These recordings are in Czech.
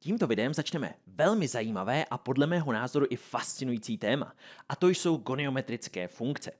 Tímto videem začneme velmi zajímavé a podle mého názoru i fascinující téma, a to jsou goniometrické funkce.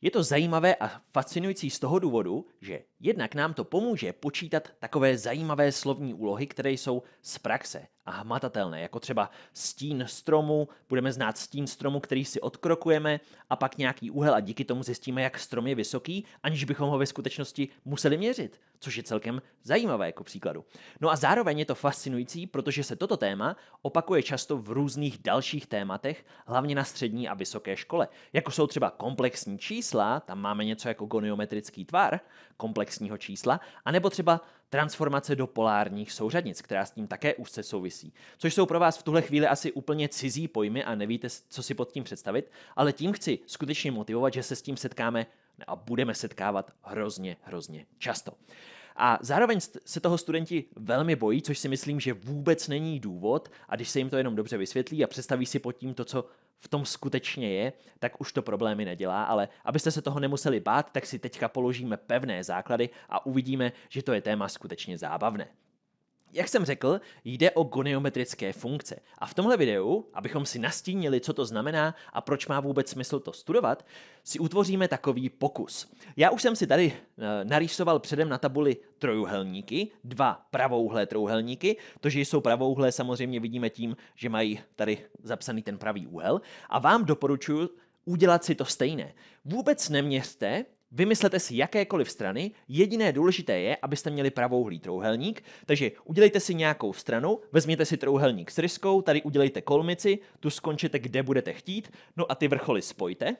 Je to zajímavé a fascinující z toho důvodu, že Jednak nám to pomůže počítat takové zajímavé slovní úlohy, které jsou z praxe a hmatatelné, jako třeba stín stromu, budeme znát stín stromu, který si odkrokujeme a pak nějaký úhel a díky tomu zjistíme, jak strom je vysoký, aniž bychom ho ve skutečnosti museli měřit, což je celkem zajímavé jako příkladu. No a zároveň je to fascinující, protože se toto téma opakuje často v různých dalších tématech, hlavně na střední a vysoké škole, jako jsou třeba komplexní čísla, tam máme něco jako goniometrický tvar, komplexní komplexního čísla, anebo třeba transformace do polárních souřadnic, která s tím také úzce souvisí. Což jsou pro vás v tuhle chvíli asi úplně cizí pojmy a nevíte, co si pod tím představit, ale tím chci skutečně motivovat, že se s tím setkáme a budeme setkávat hrozně, hrozně často. A zároveň se toho studenti velmi bojí, což si myslím, že vůbec není důvod. A když se jim to jenom dobře vysvětlí a představí si pod tím to, co v tom skutečně je, tak už to problémy nedělá. Ale abyste se toho nemuseli bát, tak si teďka položíme pevné základy a uvidíme, že to je téma skutečně zábavné. Jak jsem řekl, jde o goniometrické funkce. A v tomhle videu, abychom si nastínili, co to znamená a proč má vůbec smysl to studovat, si utvoříme takový pokus. Já už jsem si tady eh, narýsoval předem na tabuli trojuhelníky, dva pravouhlé trojuhelníky. To, že jsou pravouhlé, samozřejmě vidíme tím, že mají tady zapsaný ten pravý úhel. A vám doporučuji udělat si to stejné. Vůbec neměřte, Vymyslete si jakékoliv strany, jediné důležité je, abyste měli pravouhlý trouhelník, takže udělejte si nějakou stranu, vezměte si trouhelník s ryskou, tady udělejte kolmici, tu skončete, kde budete chtít, no a ty vrcholy spojte.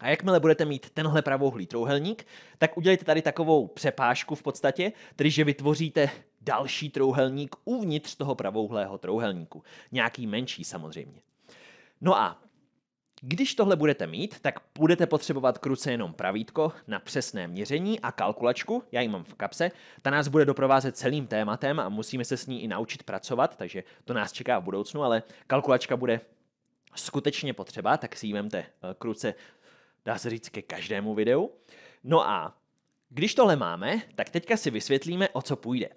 A jakmile budete mít tenhle pravouhlý trouhelník, tak udělejte tady takovou přepážku v podstatě, tedy že vytvoříte další trouhelník uvnitř toho pravouhlého trouhelníku. Nějaký menší samozřejmě. No a když tohle budete mít, tak budete potřebovat k ruce jenom pravítko na přesné měření a kalkulačku, já ji mám v kapse, ta nás bude doprovázet celým tématem a musíme se s ní i naučit pracovat, takže to nás čeká v budoucnu, ale kalkulačka bude skutečně potřeba, tak si ji vemte eh, k ruce, dá se říct, ke každému videu. No a když tohle máme, tak teďka si vysvětlíme, o co půjde.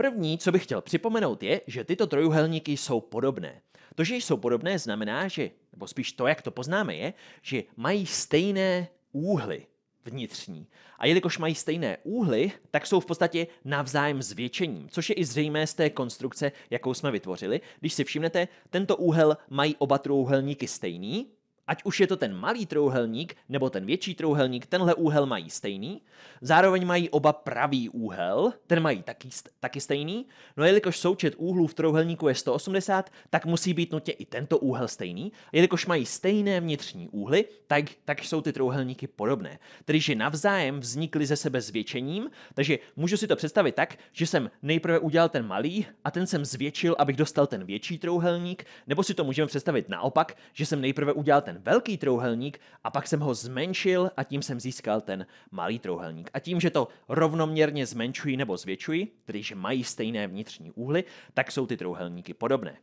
První, co bych chtěl připomenout, je, že tyto trojuhelníky jsou podobné. To, že jsou podobné, znamená, že, nebo spíš to, jak to poznáme, je, že mají stejné úhly vnitřní. A jelikož mají stejné úhly, tak jsou v podstatě navzájem zvětšením, což je i zřejmé z té konstrukce, jakou jsme vytvořili. Když si všimnete, tento úhel mají oba trojuhelníky stejný, Ať už je to ten malý trouhelník nebo ten větší trouhelník, tenhle úhel mají stejný. Zároveň mají oba pravý úhel, ten mají taky, taky stejný. No jelikož součet úhlů v trouhelníku je 180, tak musí být nutně i tento úhel stejný. Jelikož mají stejné vnitřní úhly, tak, tak jsou ty trouhelníky podobné. Tedy, že navzájem vznikly ze sebe zvětšením, takže můžu si to představit tak, že jsem nejprve udělal ten malý a ten jsem zvětšil, abych dostal ten větší trouhelník, nebo si to můžeme představit naopak, že jsem nejprve udělal ten velký trouhelník a pak jsem ho zmenšil a tím jsem získal ten malý trouhelník. A tím, že to rovnoměrně zmenšuji nebo zvětšuji, tedy že mají stejné vnitřní úhly, tak jsou ty trouhelníky podobné.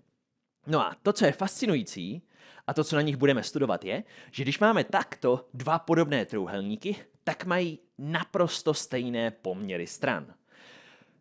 No a to, co je fascinující, a to, co na nich budeme studovat, je, že když máme takto dva podobné trouhelníky, tak mají naprosto stejné poměry stran.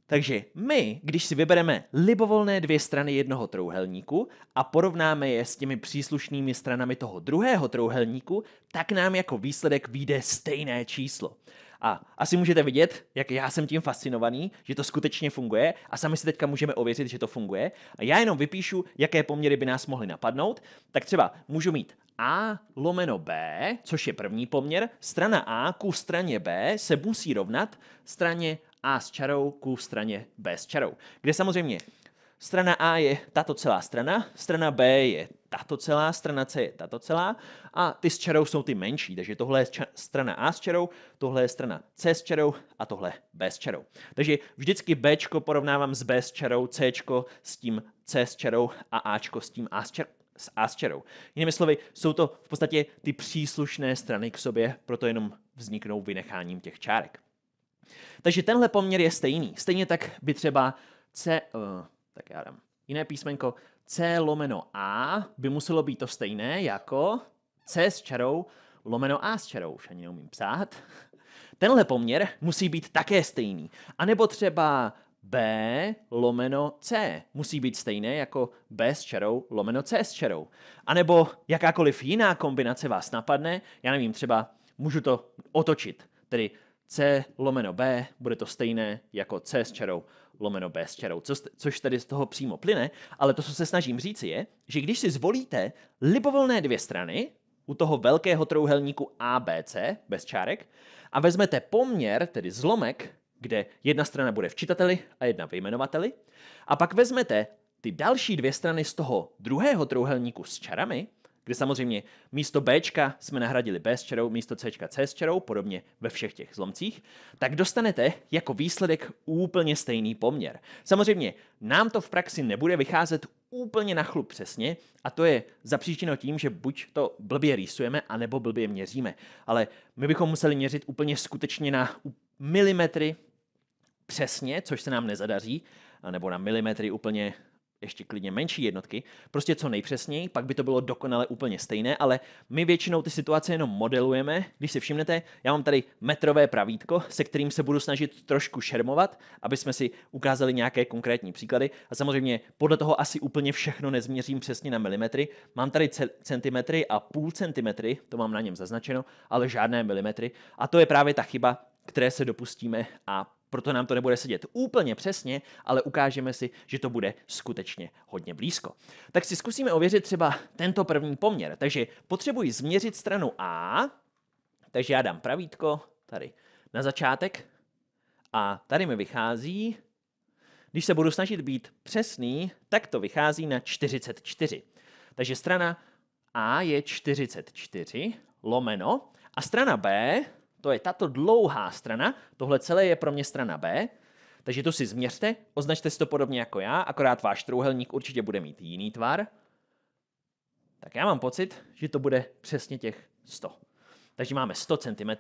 Takže my, když si vybereme libovolné dvě strany jednoho trouhelníku a porovnáme je s těmi příslušnými stranami toho druhého trouhelníku, tak nám jako výsledek vyjde stejné číslo. A asi můžete vidět, jak já jsem tím fascinovaný, že to skutečně funguje a sami si teďka můžeme ověřit, že to funguje. A já jenom vypíšu, jaké poměry by nás mohly napadnout. Tak třeba můžu mít a lomeno B, což je první poměr, strana A ku straně B se musí rovnat straně a s čarou ku straně B s čarou. Kde samozřejmě strana A je tato celá strana, strana B je tato celá, strana C je tato celá a ty s čarou jsou ty menší, takže tohle je strana A s čarou, tohle je strana C s čarou a tohle B s čarou. Takže vždycky B porovnávám s B s čarou, C s tím C s čarou a A s tím A s čarou s A s čarou. Jinými slovy, jsou to v podstatě ty příslušné strany k sobě, proto jenom vzniknou vynecháním těch čárek. Takže tenhle poměr je stejný. Stejně tak by třeba C, uh, tak já dám jiné písmenko, C lomeno A by muselo být to stejné jako C s čarou lomeno A s čarou. Už ani neumím psát. Tenhle poměr musí být také stejný. A nebo třeba B lomeno C musí být stejné jako B s čarou lomeno C s čarou. A nebo jakákoliv jiná kombinace vás napadne, já nevím, třeba můžu to otočit. Tedy C lomeno B bude to stejné jako C s čarou lomeno B s čarou, co, což tady z toho přímo plyne, ale to, co se snažím říci, je, že když si zvolíte libovolné dvě strany u toho velkého trouhelníku ABC bez čárek a vezmete poměr, tedy zlomek, kde jedna strana bude v čitateli a jedna v jmenovateli, a pak vezmete ty další dvě strany z toho druhého trouhelníku s čarami, kde samozřejmě místo B jsme nahradili B s čarou, místo C C s čarou, podobně ve všech těch zlomcích, tak dostanete jako výsledek úplně stejný poměr. Samozřejmě nám to v praxi nebude vycházet úplně na chlup přesně a to je zapříčeno tím, že buď to blbě rýsujeme, anebo blbě měříme. Ale my bychom museli měřit úplně skutečně na milimetry přesně, což se nám nezadaří, nebo na milimetry úplně ještě klidně menší jednotky, prostě co nejpřesněji, pak by to bylo dokonale úplně stejné, ale my většinou ty situace jenom modelujeme. Když si všimnete, já mám tady metrové pravítko, se kterým se budu snažit trošku šermovat, aby jsme si ukázali nějaké konkrétní příklady. A samozřejmě podle toho asi úplně všechno nezměřím přesně na milimetry. Mám tady centimetry a půl centimetry, to mám na něm zaznačeno, ale žádné milimetry. A to je právě ta chyba, které se dopustíme a proto nám to nebude sedět úplně přesně, ale ukážeme si, že to bude skutečně hodně blízko. Tak si zkusíme ověřit třeba tento první poměr. Takže potřebuji změřit stranu A, takže já dám pravítko tady na začátek a tady mi vychází, když se budu snažit být přesný, tak to vychází na 44. Takže strana A je 44 lomeno a strana B to je tato dlouhá strana, tohle celé je pro mě strana B, takže to si změřte, označte si to podobně jako já, akorát váš trouhelník určitě bude mít jiný tvar. Tak já mám pocit, že to bude přesně těch 100. Takže máme 100 cm.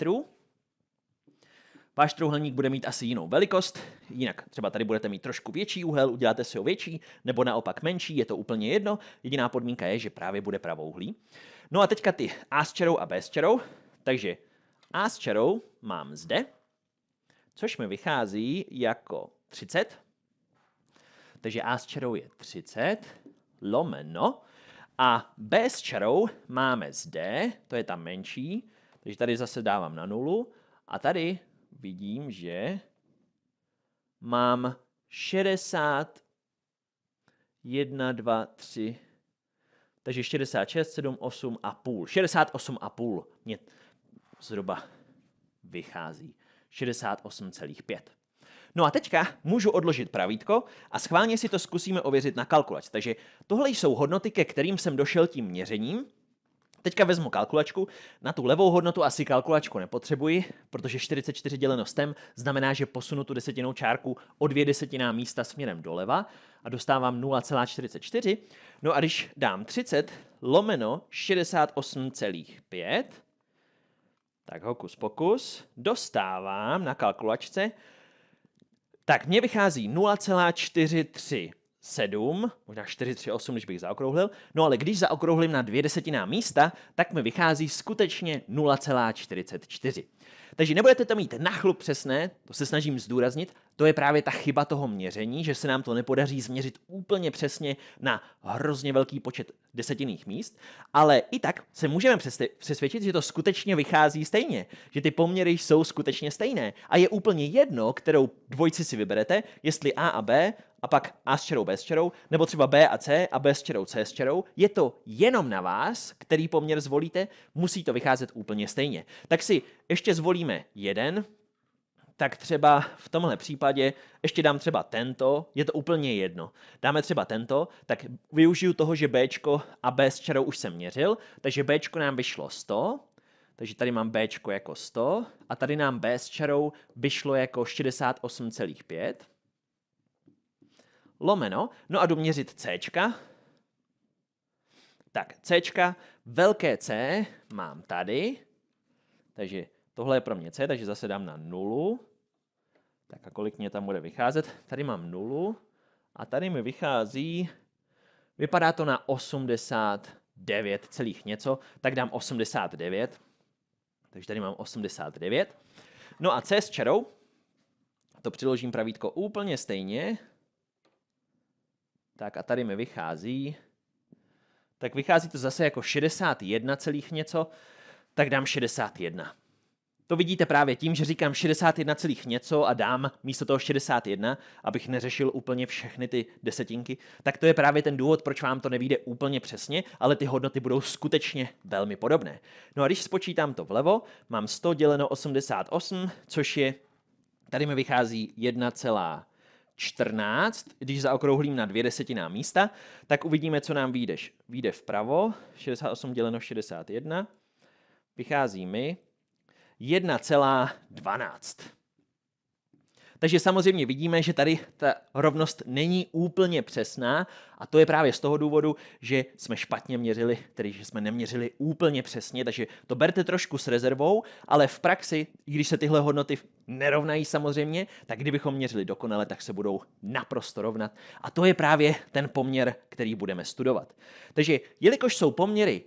Váš trouhelník bude mít asi jinou velikost, jinak třeba tady budete mít trošku větší úhel, uděláte si ho větší, nebo naopak menší, je to úplně jedno. Jediná podmínka je, že právě bude pravouhlý. No a teďka ty A s čerou a B s čerou, takže a s čarou mám zde, což mi vychází jako 30. Takže A s čarou je 30 lomeno. A B s čarou máme zde, to je tam menší, takže tady zase dávám na nulu. A tady vidím, že mám 60, 1, 2, 3, takže 66, 7, 8 a půl. 68 a půl zhruba vychází 68,5. No a teďka můžu odložit pravítko a schválně si to zkusíme ověřit na kalkulač. Takže tohle jsou hodnoty, ke kterým jsem došel tím měřením. Teďka vezmu kalkulačku. Na tu levou hodnotu asi kalkulačku nepotřebuji, protože 44 děleno stem znamená, že posunu tu desetinou čárku o dvě desetiná místa směrem doleva a dostávám 0,44. No a když dám 30 lomeno 68,5, tak hokus pokus. Dostávám na kalkulačce. Tak mně vychází 0,437, možná 438, když bych zaokrouhlil. No ale když zaokrouhlím na dvě desetiná místa, tak mi vychází skutečně 0,44. Takže nebudete to mít na chlup přesné, to se snažím zdůraznit, to je právě ta chyba toho měření, že se nám to nepodaří změřit úplně přesně na hrozně velký počet desetinných míst, ale i tak se můžeme přesvědčit, že to skutečně vychází stejně, že ty poměry jsou skutečně stejné a je úplně jedno, kterou dvojici si vyberete, jestli A a B, a pak A s čerou, B s čerou, nebo třeba B a C a B s čerou, C s čerou. Je to jenom na vás, který poměr zvolíte, musí to vycházet úplně stejně. Tak si ještě zvolíme jeden, tak třeba v tomhle případě ještě dám třeba tento, je to úplně jedno. Dáme třeba tento, tak využiju toho, že B a B s čarou už jsem měřil, takže B nám vyšlo 100, takže tady mám B jako 100 a tady nám B s čarou vyšlo jako 68,5 lomeno, no a doměřit C. Tak C, velké C mám tady, takže tohle je pro mě C, takže zase dám na nulu. Tak a kolik mě tam bude vycházet? Tady mám nulu a tady mi vychází, vypadá to na 89 celých něco, tak dám 89. Takže tady mám 89. No a C s čarou, to přiložím pravítko úplně stejně, tak a tady mi vychází, tak vychází to zase jako 61 celých něco, tak dám 61. To vidíte právě tím, že říkám 61 celých něco a dám místo toho 61, abych neřešil úplně všechny ty desetinky, tak to je právě ten důvod, proč vám to nevíde úplně přesně, ale ty hodnoty budou skutečně velmi podobné. No a když spočítám to vlevo, mám 100 děleno 88, což je, tady mi vychází 1, 14, když zaokrouhlím na dvě desetiná místa, tak uvidíme, co nám vyjde. Výjde vpravo, 68 děleno 61, vychází mi 1,12. Takže samozřejmě vidíme, že tady ta rovnost není úplně přesná a to je právě z toho důvodu, že jsme špatně měřili, tedy že jsme neměřili úplně přesně, takže to berte trošku s rezervou, ale v praxi, i když se tyhle hodnoty nerovnají samozřejmě, tak kdybychom měřili dokonale, tak se budou naprosto rovnat. A to je právě ten poměr, který budeme studovat. Takže jelikož jsou poměry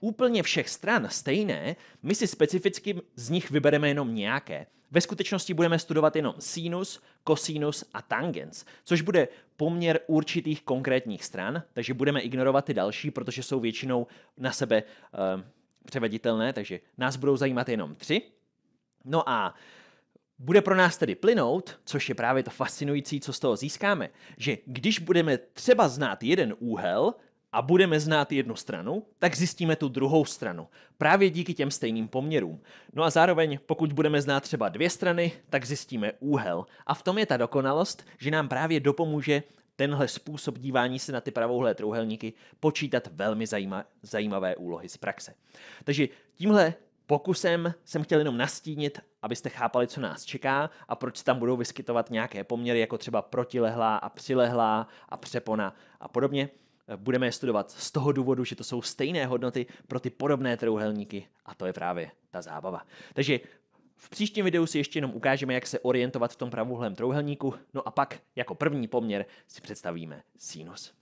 úplně všech stran stejné, my si specificky z nich vybereme jenom nějaké. Ve skutečnosti budeme studovat jenom sinus, kosinus a tangens, což bude poměr určitých konkrétních stran, takže budeme ignorovat ty další, protože jsou většinou na sebe e, převeditelné, takže nás budou zajímat jenom tři. No a bude pro nás tedy plynout, což je právě to fascinující, co z toho získáme, že když budeme třeba znát jeden úhel, a budeme znát jednu stranu, tak zjistíme tu druhou stranu. Právě díky těm stejným poměrům. No a zároveň, pokud budeme znát třeba dvě strany, tak zjistíme úhel. A v tom je ta dokonalost, že nám právě dopomůže tenhle způsob dívání se na ty pravouhlé trouhelníky počítat velmi zajíma- zajímavé úlohy z praxe. Takže tímhle pokusem jsem chtěl jenom nastínit, abyste chápali, co nás čeká a proč tam budou vyskytovat nějaké poměry, jako třeba protilehlá a přilehlá a přepona a podobně. Eh, budeme je studovat z toho důvodu, že to jsou stejné hodnoty pro ty podobné trouhelníky a to je právě ta zábava. Takže v příštím videu si ještě jenom ukážeme, jak se orientovat v tom pravouhlém trouhelníku, no a pak jako první poměr si představíme sinus.